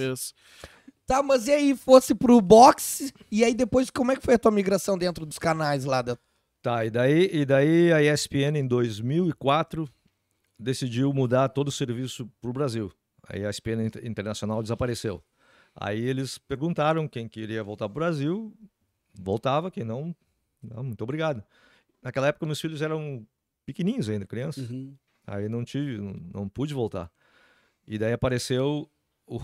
fez. Tá, mas e aí fosse pro boxe? E aí depois como é que foi a tua migração dentro dos canais lá da... Tá, e daí, e daí a ESPN em 2004 decidiu mudar todo o serviço pro Brasil. Aí a ESPN Internacional desapareceu. Aí eles perguntaram quem queria voltar pro Brasil, voltava, quem não, não muito obrigado. Naquela época meus filhos eram pequenininhos ainda, crianças. Uhum. Aí não tive, não, não pude voltar. E daí apareceu o,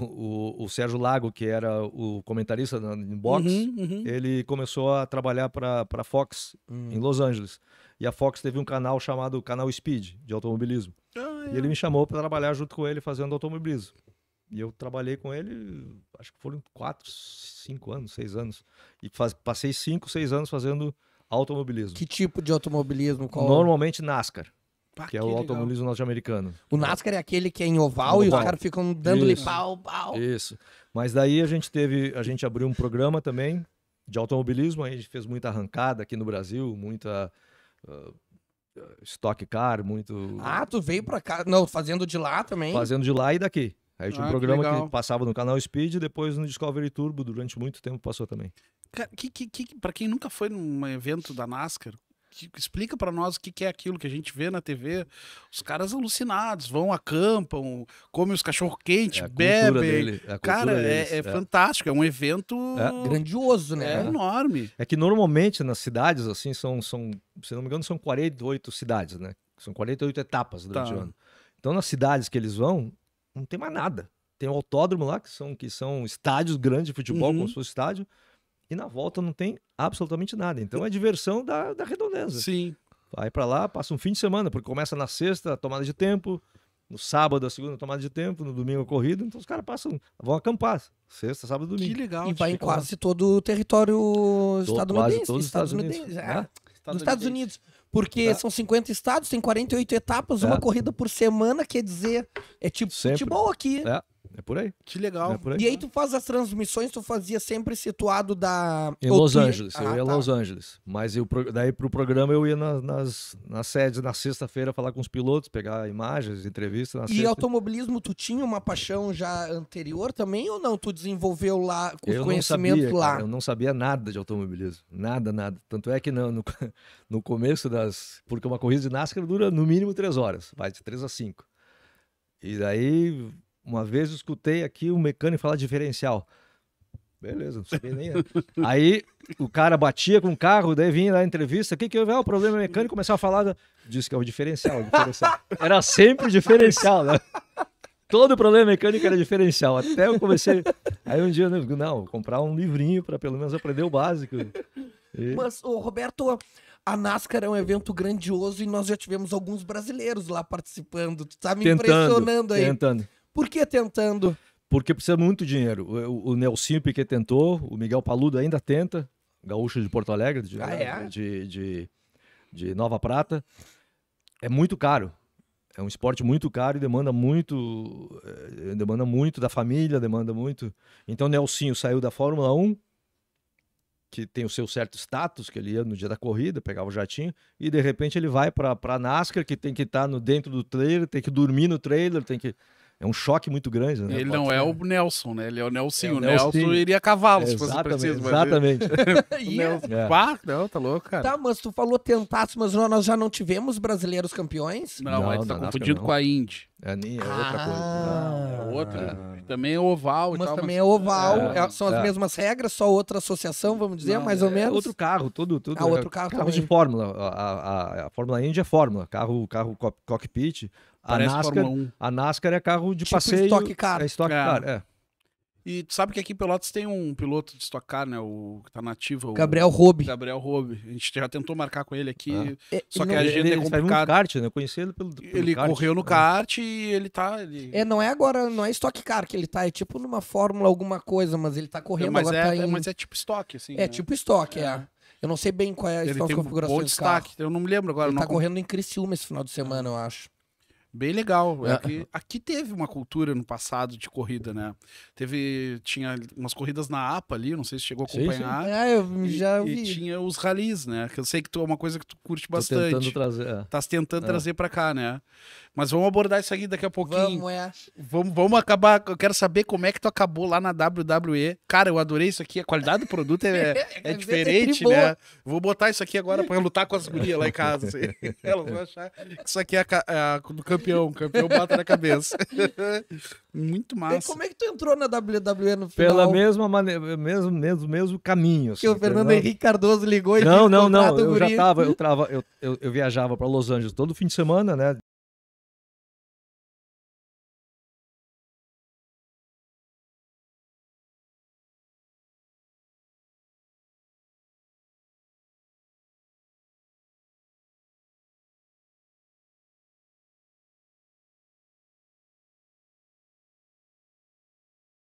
o, o, Sérgio Lago, que era o comentarista em box, uhum, uhum. ele começou a trabalhar para a Fox uhum. em Los Angeles. E a Fox teve um canal chamado Canal Speed, de automobilismo. Ah, é. E ele me chamou para trabalhar junto com ele fazendo automobilismo. E eu trabalhei com ele, acho que foram quatro, cinco anos, seis anos. E faz, passei cinco, seis anos fazendo automobilismo. Que tipo de automobilismo? Qual? Normalmente NASCAR. Pá, que é o automobilismo norte-americano. O NASCAR é aquele que é em oval, oval. e os caras ficam dando-lhe pau, pau. Isso. Mas daí a gente teve, a gente abriu um programa também de automobilismo, a gente fez muita arrancada aqui no Brasil, muita uh, stock car, muito... Ah, tu veio pra cá, não, fazendo de lá também? Fazendo de lá e daqui. Aí tinha ah, um programa que, que, passava no canal Speed e depois no Discovery Turbo, durante muito tempo passou também. Cara, que, que, que, pra quem nunca foi num evento da NASCAR, explica para nós o que, que, é aquilo que a gente vê na TV. Os caras alucinados, vão, acampam, comem os cachorro-quente, é bebem. Dele, é Cara, é, é, é, fantástico, é um evento. É grandioso, né? É enorme. É que normalmente nas cidades, assim, são, são, se não me engano, são 48 cidades, né? São 48 etapas durante tá. o ano. Então, nas cidades que eles vão, não tem mais nada. Tem o um autódromo lá, que são, que são estádios grandes de futebol, uhum. como se fosse estádio e na volta não tem absolutamente nada. Então é diversão da, da redondeza. Sim. Vai para lá, passa um fim de semana, porque começa na sexta a tomada de tempo, no sábado a segunda tomada de tempo, no domingo a corrida, então os caras passam, vão acampar. Sexta, sábado, domingo. Que legal. E vai em quase lá. todo o território estadunidense. Quase Estados Unidos. Unidos. É. Né? Estados Unidos. Porque tá. são 50 estados, tem 48 etapas, é. uma corrida por semana, quer dizer, é tipo Sempre. futebol aqui. É. É por aí. Que legal. É aí. E aí tu faz as transmissões, tu fazia sempre situado da... Em Los tu... Angeles, ah, eu ia em tá. Los Angeles. Mas eu, daí pro programa eu ia nas, nas, nas sedes, na sexta-feira, falar com os pilotos, pegar imagens, entrevistas. e sexta. automobilismo, tu tinha uma paixão já anterior também ou não? Tu desenvolveu lá, com eu conhecimento sabia, lá? Cara, eu não sabia nada de automobilismo. Nada, nada. Tanto é que não, no, no começo das... Porque uma corrida de NASCAR dura no mínimo três horas. Vai de três a cinco. E daí uma vez eu escutei aqui um mecânico falar diferencial. Beleza, não sabia nem. Né? Aí o cara batia com o carro, daí vinha na entrevista, o que que eu ah, o problema é mecânico, começava a falar, disse que é o diferencial, o diferencial. Era sempre diferencial, né? Todo problema mecânico era diferencial. Até eu comecei. Aí um dia né, eu digo, não, vou comprar um livrinho para pelo menos aprender o básico. E... Mas, ô, Roberto, a NASCAR é um evento grandioso e nós já tivemos alguns brasileiros lá participando. Tu tá me tentando, impressionando aí. Tentando. Por que tentando? Porque precisa muito dinheiro. O, o Nelsinho Piquet tentou, o Miguel Paludo ainda tenta, gaúcho de Porto Alegre, de, ah, é? de, de, de Nova Prata. É muito caro é um esporte muito caro e demanda muito eh, demanda muito da família, demanda muito. Então Nelsinho saiu da Fórmula 1, que tem o seu certo status, que ele ia no dia da corrida, pegava o jatinho, e de repente ele vai para a NASCAR, que tem que estar tá no dentro do trailer, tem que dormir no trailer, tem que é um choque muito grande. Né? Ele não é o Nelson, né? Ele é o Nelson. É o, Nelson, Nelson iria a cavalo, é, se fosse preciso. exatamente. Ele... é. não, tá louco, cara. Tá, mas tu falou tentasse, mas nós já não tivemos brasileiros campeões? Não, não, tá confundido com a Indy. É, é outra ah, coisa. Não, é outra. Também é oval mas e tal. Também mas é oval, é, é são as é. mesmas regras, só outra associação, vamos dizer, não, mais ou é menos. Outro carro, tudo. tudo ah, outro carro Carros de Fórmula. A, a, a Fórmula Indy é Fórmula, carro, carro cockpit. A NASCAR, a NASCAR é carro de tipo passeio. Stock car. É stock car, é. E tu sabe que aqui em Pelotas tem um piloto de Stock Car, né? O que tá nativo. Gabriel Robe. Gabriel Robe. A gente já tentou marcar com ele aqui, ah. É, só ele, que a agenda é ele, é complicada. Ele kart, né? Eu conheci ele pelo, pelo Ele kart, correu no é. kart e ele tá... Ele... É, não é agora, não é Stock Car que ele tá, é tipo numa Fórmula alguma coisa, mas ele tá correndo, mas agora é, tá em... É, mas é tipo stock, assim. É, né? tipo stock, é. é. Eu não sei bem qual é a ele tem configuração um bom destaque. Eu não me lembro agora. Ele tá não... tá correndo em Criciúma esse final de semana, eu acho. Bem legal. É ah. aqui teve uma cultura no passado de corrida, né? Teve. Tinha umas corridas na APA ali, não sei se chegou a acompanhar. Sim, sim. Ah, eu já e, vi. E tinha os ralis, né? Que eu sei que tu é uma coisa que tu curte Tô bastante. Tentando trazer. É. tentando é. trazer pra cá, né? Mas vamos abordar isso aqui daqui a pouquinho. Vamos, é. Vamos, vamos acabar. Eu quero saber como é que tu acabou lá na WWE. Cara, eu adorei isso aqui. A qualidade do produto é, é, é diferente, né? Vou botar isso aqui agora pra lutar com as gurias lá em casa. Assim. Elas vão achar que isso aqui é a, é a, do campeão campeão. campeão bata na cabeça. Muito massa. E como é que tu entrou na WWE no final? Pela mesma maneira, mesmo, mesmo, mesmo caminho. Assim, que o assim, Fernando Henrique Cardoso ligou e Não, não, não. Eu guri. já tava, eu, trava, eu, eu, eu viajava para Los Angeles todo fim de semana, né?